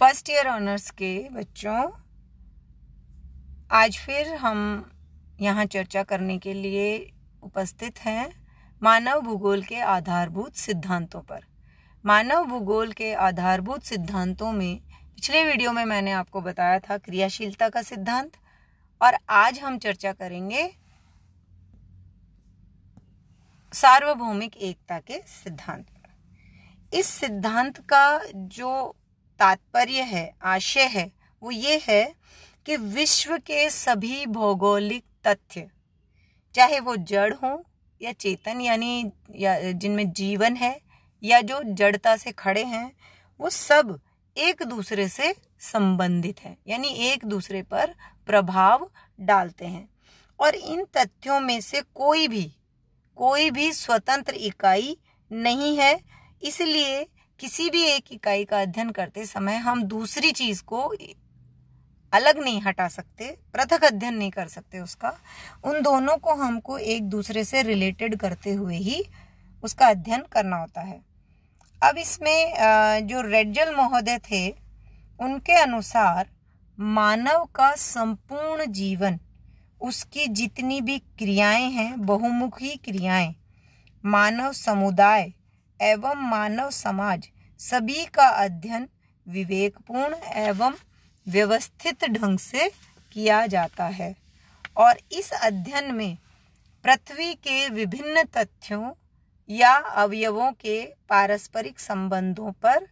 first year honours के बच्चों आज फिर हम यहाँ चर्चा करने के लिए उपस्थित हैं मानव भूगोल के आधारभूत सिद्धांतों पर मानव भूगोल के आधारभूत सिद्धांतों में पिछले वीडियो में मैंने आपको बताया था क्रियाशीलता का सिद्धांत और आज हम चर्चा करेंगे सार्वभौमिक एकता के सिद्धांत पर इस सिद्धांत का जो तात्पर्य है आशय है वो ये है कि विश्व के सभी भौगोलिक तथ्य चाहे वो जड़ हों या चेतन यानी या जिनमें जीवन है या जो जड़ता से खड़े हैं वो सब एक दूसरे से संबंधित हैं यानी एक दूसरे पर प्रभाव डालते हैं और इन तथ्यों में से कोई भी कोई भी स्वतंत्र इकाई नहीं है इसलिए किसी भी एक इकाई का अध्ययन करते समय हम दूसरी चीज को अलग नहीं हटा सकते पृथक अध्ययन नहीं कर सकते उसका उन दोनों को हमको एक दूसरे से रिलेटेड करते हुए ही उसका अध्ययन करना होता है अब इसमें जो रेडजल महोदय थे उनके अनुसार मानव का संपूर्ण जीवन उसकी जितनी भी क्रियाएं हैं बहुमुखी क्रियाएं मानव समुदाय एवं मानव समाज सभी का अध्ययन विवेकपूर्ण एवं व्यवस्थित ढंग से किया जाता है और इस अध्ययन में पृथ्वी के विभिन्न तथ्यों या अवयवों के पारस्परिक संबंधों पर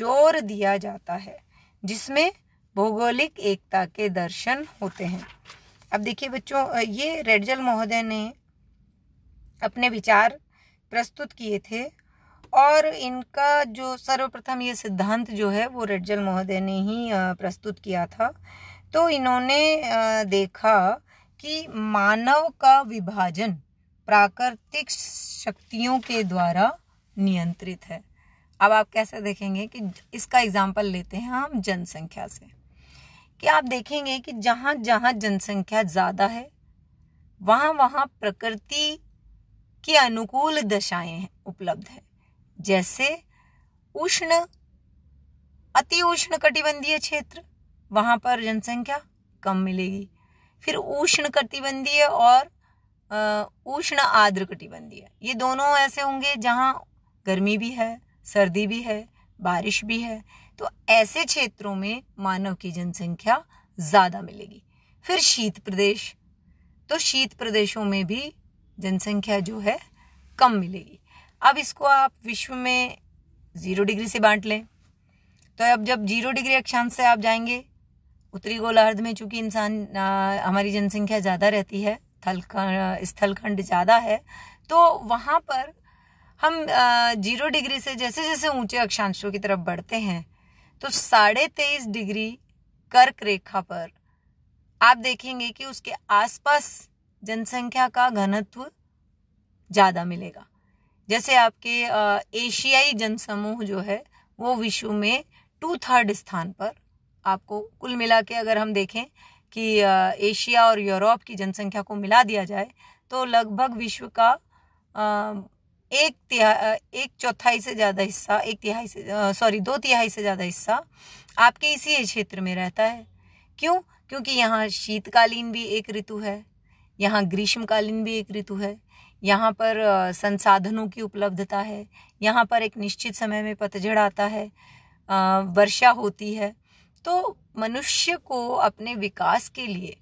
जोर दिया जाता है जिसमें भौगोलिक एकता के दर्शन होते हैं अब देखिए बच्चों ये रेडजल महोदय ने अपने विचार प्रस्तुत किए थे और इनका जो सर्वप्रथम ये सिद्धांत जो है वो रेडजल महोदय ने ही प्रस्तुत किया था तो इन्होंने देखा कि मानव का विभाजन प्राकृतिक शक्तियों के द्वारा नियंत्रित है अब आप कैसे देखेंगे कि इसका एग्जाम्पल लेते हैं हम जनसंख्या से कि आप देखेंगे कि जहाँ जहाँ जनसंख्या ज़्यादा है वहाँ वहाँ प्रकृति की अनुकूल दशाएं उपलब्ध है जैसे उष्ण अति उष्ण कटिबंधीय क्षेत्र वहां पर जनसंख्या कम मिलेगी फिर उष्ण कटिबंधीय और उष्ण आर्द्र कटिबंधीय ये दोनों ऐसे होंगे जहाँ गर्मी भी है सर्दी भी है बारिश भी है तो ऐसे क्षेत्रों में मानव की जनसंख्या ज़्यादा मिलेगी फिर शीत प्रदेश तो शीत प्रदेशों में भी जनसंख्या जो है कम मिलेगी अब इसको आप विश्व में ज़ीरो डिग्री से बांट लें तो अब जब जीरो डिग्री अक्षांश से आप जाएंगे उत्तरी गोलार्ध में चूंकि इंसान हमारी जनसंख्या ज़्यादा रहती है थलखंड स्थलखंड ज़्यादा है तो वहाँ पर हम जीरो डिग्री से जैसे जैसे ऊंचे अक्षांशों की तरफ बढ़ते हैं तो साढ़े तेईस डिग्री कर्क रेखा पर आप देखेंगे कि उसके आसपास जनसंख्या का घनत्व ज़्यादा मिलेगा जैसे आपके एशियाई जनसमूह जो है वो विश्व में टू थर्ड स्थान पर आपको कुल मिला के अगर हम देखें कि एशिया और यूरोप की जनसंख्या को मिला दिया जाए तो लगभग विश्व का एक तिहा एक चौथाई से ज़्यादा हिस्सा एक तिहाई से सॉरी दो तिहाई से ज़्यादा हिस्सा आपके इसी क्षेत्र में रहता है क्यों क्योंकि यहाँ शीतकालीन भी एक ऋतु है यहाँ ग्रीष्मकालीन भी एक ऋतु है यहाँ पर संसाधनों की उपलब्धता है यहाँ पर एक निश्चित समय में पतझड़ आता है वर्षा होती है तो मनुष्य को अपने विकास के लिए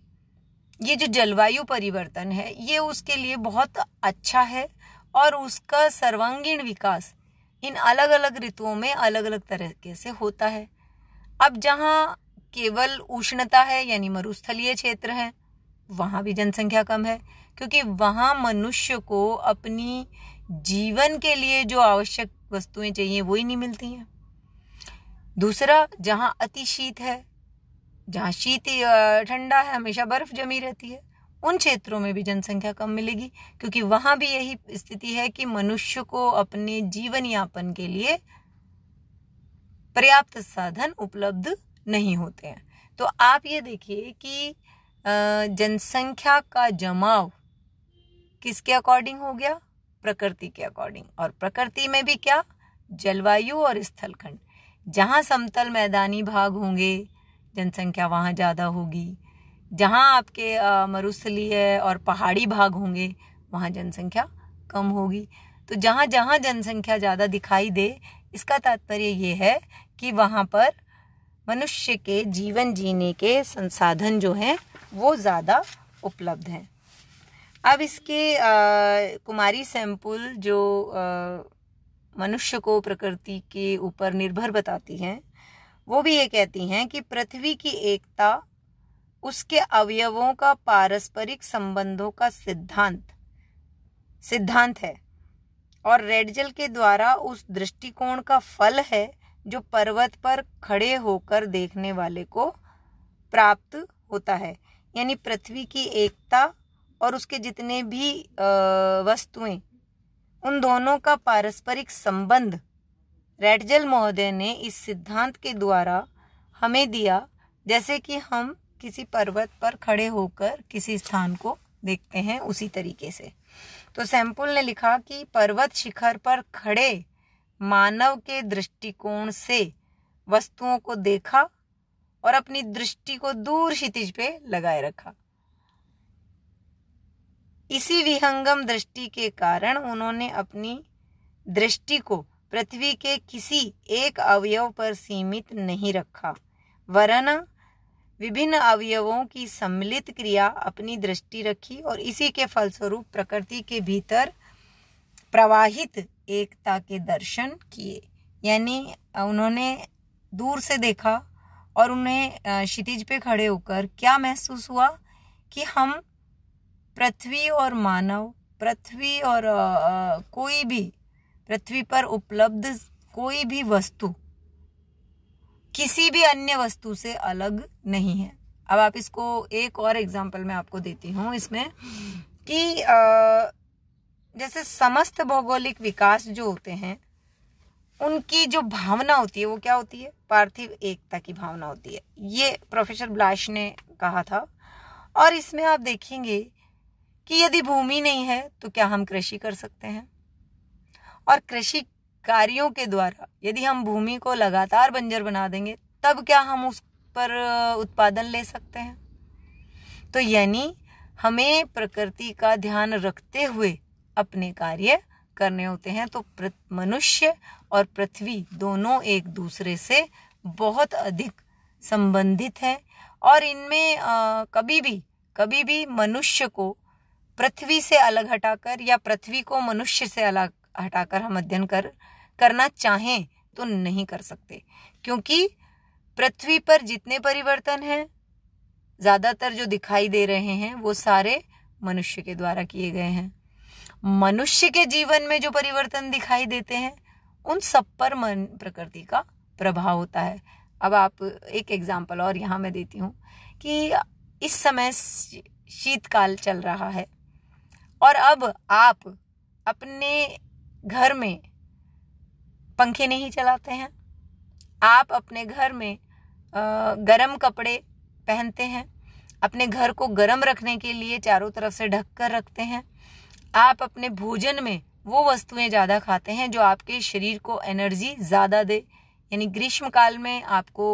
ये जो जलवायु परिवर्तन है ये उसके लिए बहुत अच्छा है और उसका सर्वांगीण विकास इन अलग अलग ऋतुओं में अलग अलग तरीके से होता है अब जहाँ केवल उष्णता है यानी मरुस्थलीय क्षेत्र हैं वहाँ भी जनसंख्या कम है क्योंकि वहाँ मनुष्य को अपनी जीवन के लिए जो आवश्यक वस्तुएं चाहिए वो ही नहीं मिलती हैं दूसरा जहाँ अति शीत है जहाँ शीत ठंडा है हमेशा बर्फ जमी रहती है उन क्षेत्रों में भी जनसंख्या कम मिलेगी क्योंकि वहाँ भी यही स्थिति है कि मनुष्य को अपने जीवन यापन के लिए पर्याप्त साधन उपलब्ध नहीं होते हैं तो आप ये देखिए कि जनसंख्या का जमाव किसके अकॉर्डिंग हो गया प्रकृति के अकॉर्डिंग और प्रकृति में भी क्या जलवायु और स्थलखंड जहाँ समतल मैदानी भाग होंगे जनसंख्या वहाँ ज़्यादा होगी जहाँ आपके मरुस्थलीय और पहाड़ी भाग होंगे वहाँ जनसंख्या कम होगी तो जहाँ जहाँ जनसंख्या ज़्यादा दिखाई दे इसका तात्पर्य ये है कि वहाँ पर मनुष्य के जीवन जीने के संसाधन जो हैं वो ज़्यादा उपलब्ध हैं अब इसके आ, कुमारी सैंपल जो आ, मनुष्य को प्रकृति के ऊपर निर्भर बताती हैं वो भी ये कहती हैं कि पृथ्वी की एकता उसके अवयवों का पारस्परिक संबंधों का सिद्धांत सिद्धांत है और रेडजल के द्वारा उस दृष्टिकोण का फल है जो पर्वत पर खड़े होकर देखने वाले को प्राप्त होता है यानी पृथ्वी की एकता और उसके जितने भी वस्तुएं उन दोनों का पारस्परिक संबंध रेडजल महोदय ने इस सिद्धांत के द्वारा हमें दिया जैसे कि हम किसी पर्वत पर खड़े होकर किसी स्थान को देखते हैं उसी तरीके से तो सैंपल ने लिखा कि पर्वत शिखर पर खड़े मानव के दृष्टिकोण से वस्तुओं को देखा और अपनी दृष्टि को दूर क्षितिज पे लगाए रखा इसी विहंगम दृष्टि के कारण उन्होंने अपनी दृष्टि को पृथ्वी के किसी एक अवयव पर सीमित नहीं रखा वरन विभिन्न अवयवों की सम्मिलित क्रिया अपनी दृष्टि रखी और इसी के फलस्वरूप प्रकृति के भीतर प्रवाहित एकता के दर्शन किए यानी उन्होंने दूर से देखा और उन्हें क्षितिज पे खड़े होकर क्या महसूस हुआ कि हम पृथ्वी और मानव पृथ्वी और आ, कोई भी पृथ्वी पर उपलब्ध कोई भी वस्तु किसी भी अन्य वस्तु से अलग नहीं है अब आप इसको एक और एग्जाम्पल मैं आपको देती हूँ इसमें कि आ, जैसे समस्त भौगोलिक विकास जो होते हैं उनकी जो भावना होती है वो क्या होती है पार्थिव एकता की भावना होती है ये प्रोफेसर ब्लाश ने कहा था और इसमें आप देखेंगे कि यदि भूमि नहीं है तो क्या हम कृषि कर सकते हैं और कृषि कार्यों के द्वारा यदि हम भूमि को लगातार बंजर बना देंगे तब क्या हम उस पर उत्पादन ले सकते हैं तो यानी हमें प्रकृति का ध्यान रखते हुए अपने कार्य करने होते हैं तो मनुष्य और पृथ्वी दोनों एक दूसरे से बहुत अधिक संबंधित हैं और इनमें कभी भी कभी भी मनुष्य को पृथ्वी से अलग हटाकर या पृथ्वी को मनुष्य से अलग हटाकर हम अध्ययन कर करना चाहें तो नहीं कर सकते क्योंकि पृथ्वी पर जितने परिवर्तन हैं ज़्यादातर जो दिखाई दे रहे हैं वो सारे मनुष्य के द्वारा किए गए हैं मनुष्य के जीवन में जो परिवर्तन दिखाई देते हैं उन सब पर मन प्रकृति का प्रभाव होता है अब आप एक एग्जाम्पल और यहाँ मैं देती हूँ कि इस समय शीतकाल चल रहा है और अब आप अपने घर में पंखे नहीं चलाते हैं आप अपने घर में गर्म कपड़े पहनते हैं अपने घर को गर्म रखने के लिए चारों तरफ से ढक कर रखते हैं आप अपने भोजन में वो वस्तुएं ज़्यादा खाते हैं जो आपके शरीर को एनर्जी ज़्यादा दे यानी ग्रीष्म काल में आपको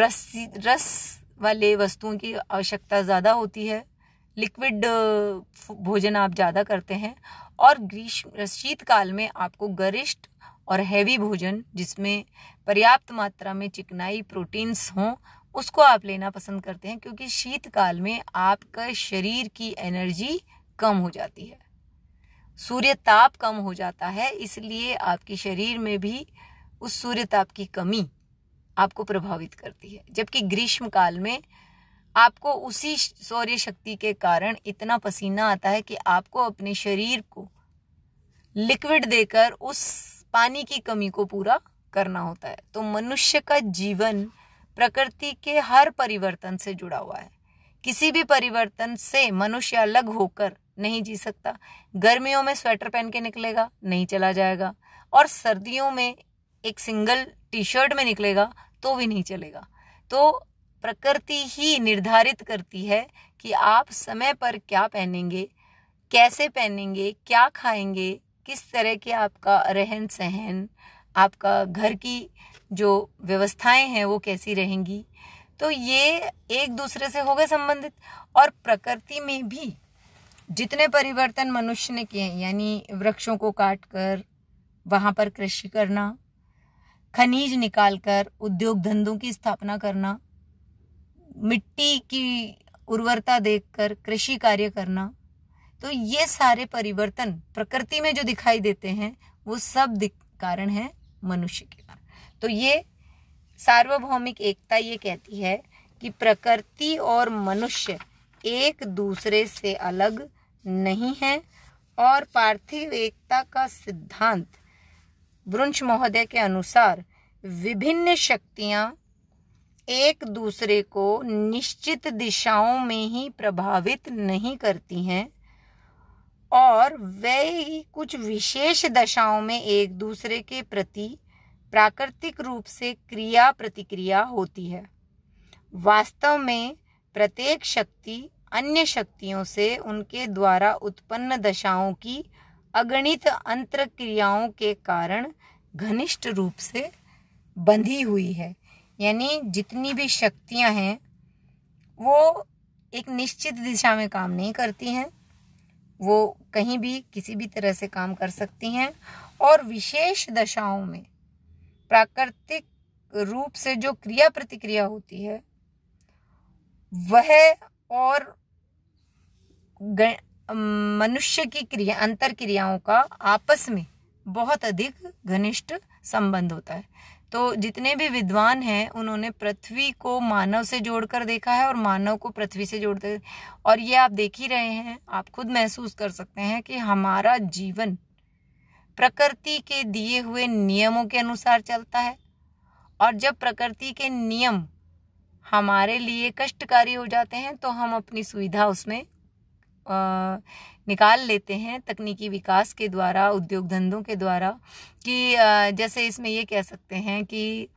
रस रस वाले वस्तुओं की आवश्यकता ज़्यादा होती है लिक्विड भोजन आप ज़्यादा करते हैं और ग्रीष्म शीतकाल में आपको गरिष्ठ और हैवी भोजन जिसमें पर्याप्त मात्रा में चिकनाई प्रोटीन्स हों उसको आप लेना पसंद करते हैं क्योंकि शीतकाल में आपका शरीर की एनर्जी कम हो जाती है सूर्य ताप कम हो जाता है इसलिए आपके शरीर में भी उस सूर्य ताप की कमी आपको प्रभावित करती है जबकि ग्रीष्म काल में आपको उसी सौर्य शक्ति के कारण इतना पसीना आता है कि आपको अपने शरीर को लिक्विड देकर उस पानी की कमी को पूरा करना होता है तो मनुष्य का जीवन प्रकृति के हर परिवर्तन से जुड़ा हुआ है किसी भी परिवर्तन से मनुष्य अलग होकर नहीं जी सकता गर्मियों में स्वेटर पहन के निकलेगा नहीं चला जाएगा और सर्दियों में एक सिंगल टी शर्ट में निकलेगा तो भी नहीं चलेगा तो प्रकृति ही निर्धारित करती है कि आप समय पर क्या पहनेंगे कैसे पहनेंगे क्या खाएंगे किस तरह के आपका रहन सहन आपका घर की जो व्यवस्थाएं हैं वो कैसी रहेंगी तो ये एक दूसरे से हो गए संबंधित और प्रकृति में भी जितने परिवर्तन मनुष्य ने किए यानी वृक्षों को काट कर वहाँ पर कृषि करना खनिज निकालकर उद्योग धंधों की स्थापना करना मिट्टी की उर्वरता देखकर कृषि कार्य करना तो ये सारे परिवर्तन प्रकृति में जो दिखाई देते हैं वो सब कारण है मनुष्य के कारण तो ये सार्वभौमिक एकता ये कहती है कि प्रकृति और मनुष्य एक दूसरे से अलग नहीं है और पार्थिव एकता का सिद्धांत ब्रंश महोदय के अनुसार विभिन्न शक्तियां एक दूसरे को निश्चित दिशाओं में ही प्रभावित नहीं करती हैं और वे ही कुछ विशेष दशाओं में एक दूसरे के प्रति प्राकृतिक रूप से क्रिया प्रतिक्रिया होती है वास्तव में प्रत्येक शक्ति अन्य शक्तियों से उनके द्वारा उत्पन्न दशाओं की अगणित अंतर क्रियाओं के कारण घनिष्ठ रूप से बंधी हुई है यानी जितनी भी शक्तियां हैं वो एक निश्चित दिशा में काम नहीं करती हैं वो कहीं भी किसी भी तरह से काम कर सकती हैं और विशेष दशाओं में प्राकृतिक रूप से जो क्रिया प्रतिक्रिया होती है वह और मनुष्य की क्रिया अंतर क्रियाओं का आपस में बहुत अधिक घनिष्ठ संबंध होता है तो जितने भी विद्वान हैं उन्होंने पृथ्वी को मानव से जोड़कर देखा है और मानव को पृथ्वी से जोड़ते और ये आप देख ही रहे हैं आप खुद महसूस कर सकते हैं कि हमारा जीवन प्रकृति के दिए हुए नियमों के अनुसार चलता है और जब प्रकृति के नियम हमारे लिए कष्टकारी हो जाते हैं तो हम अपनी सुविधा उसमें निकाल लेते हैं तकनीकी विकास के द्वारा उद्योग धंधों के द्वारा कि जैसे इसमें ये कह सकते हैं कि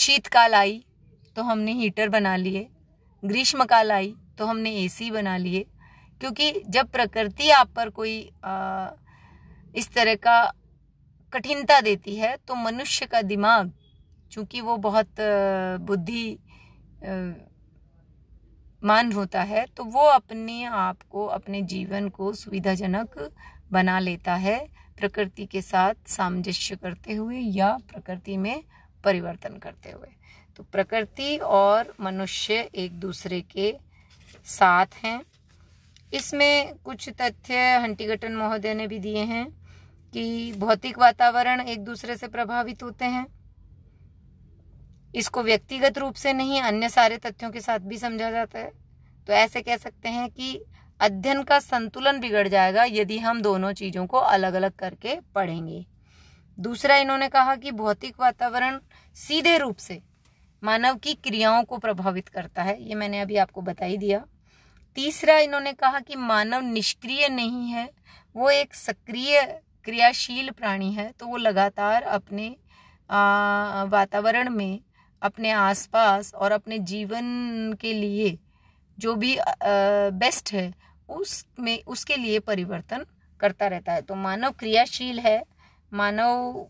शीतकाल आई तो हमने हीटर बना लिए ग्रीष्मकाल आई तो हमने एसी बना लिए क्योंकि जब प्रकृति आप पर कोई इस तरह का कठिनता देती है तो मनुष्य का दिमाग चूंकि वो बहुत बुद्धि मान होता है तो वो अपने आप को अपने जीवन को सुविधाजनक बना लेता है प्रकृति के साथ सामंजस्य करते हुए या प्रकृति में परिवर्तन करते हुए तो प्रकृति और मनुष्य एक दूसरे के साथ हैं इसमें कुछ तथ्य हंटीगटन महोदय ने भी दिए हैं कि भौतिक वातावरण एक दूसरे से प्रभावित होते हैं इसको व्यक्तिगत रूप से नहीं अन्य सारे तथ्यों के साथ भी समझा जाता है तो ऐसे कह सकते हैं कि अध्ययन का संतुलन बिगड़ जाएगा यदि हम दोनों चीज़ों को अलग अलग करके पढ़ेंगे दूसरा इन्होंने कहा कि भौतिक वातावरण सीधे रूप से मानव की क्रियाओं को प्रभावित करता है ये मैंने अभी आपको बता ही दिया तीसरा इन्होंने कहा कि मानव निष्क्रिय नहीं है वो एक सक्रिय क्रियाशील प्राणी है तो वो लगातार अपने वातावरण में अपने आसपास और अपने जीवन के लिए जो भी बेस्ट है उस में उसके लिए परिवर्तन करता रहता है तो मानव क्रियाशील है मानव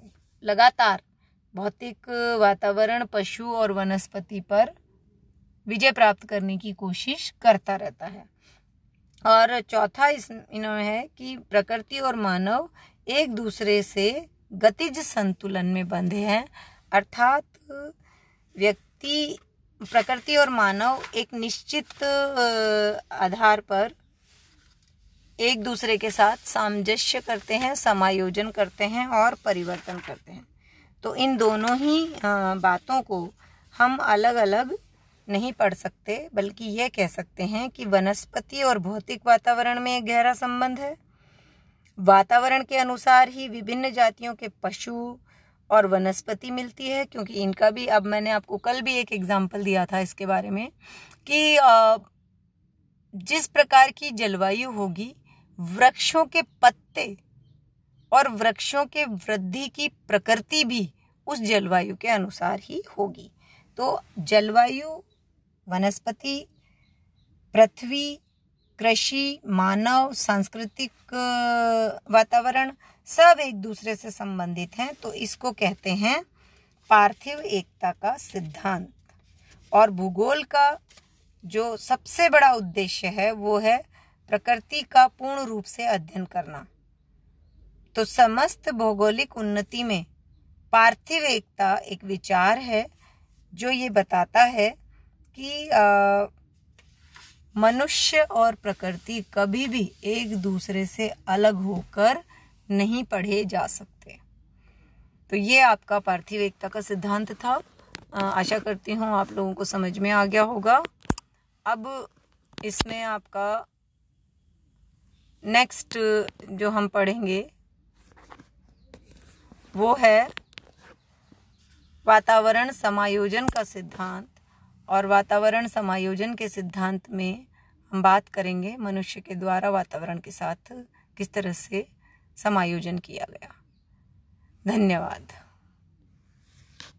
लगातार भौतिक वातावरण पशु और वनस्पति पर विजय प्राप्त करने की कोशिश करता रहता है और चौथा इस इन्होंने है कि प्रकृति और मानव एक दूसरे से गतिज संतुलन में बंधे हैं अर्थात व्यक्ति प्रकृति और मानव एक निश्चित आधार पर एक दूसरे के साथ सामंजस्य करते हैं समायोजन करते हैं और परिवर्तन करते हैं तो इन दोनों ही बातों को हम अलग अलग नहीं पढ़ सकते बल्कि ये कह सकते हैं कि वनस्पति और भौतिक वातावरण में एक गहरा संबंध है वातावरण के अनुसार ही विभिन्न जातियों के पशु और वनस्पति मिलती है क्योंकि इनका भी अब मैंने आपको कल भी एक एग्जाम्पल दिया था इसके बारे में कि जिस प्रकार की जलवायु होगी वृक्षों के पत्ते और वृक्षों के वृद्धि की प्रकृति भी उस जलवायु के अनुसार ही होगी तो जलवायु वनस्पति पृथ्वी कृषि मानव सांस्कृतिक वातावरण सब एक दूसरे से संबंधित हैं तो इसको कहते हैं पार्थिव एकता का सिद्धांत और भूगोल का जो सबसे बड़ा उद्देश्य है वो है प्रकृति का पूर्ण रूप से अध्ययन करना तो समस्त भौगोलिक उन्नति में पार्थिव एकता एक विचार है जो ये बताता है कि आ, मनुष्य और प्रकृति कभी भी एक दूसरे से अलग होकर नहीं पढ़े जा सकते तो ये आपका पार्थिव एकता का सिद्धांत था आशा करती हूँ आप लोगों को समझ में आ गया होगा अब इसमें आपका नेक्स्ट जो हम पढ़ेंगे वो है वातावरण समायोजन का सिद्धांत और वातावरण समायोजन के सिद्धांत में हम बात करेंगे मनुष्य के द्वारा वातावरण के साथ किस तरह से समायोजन किया गया धन्यवाद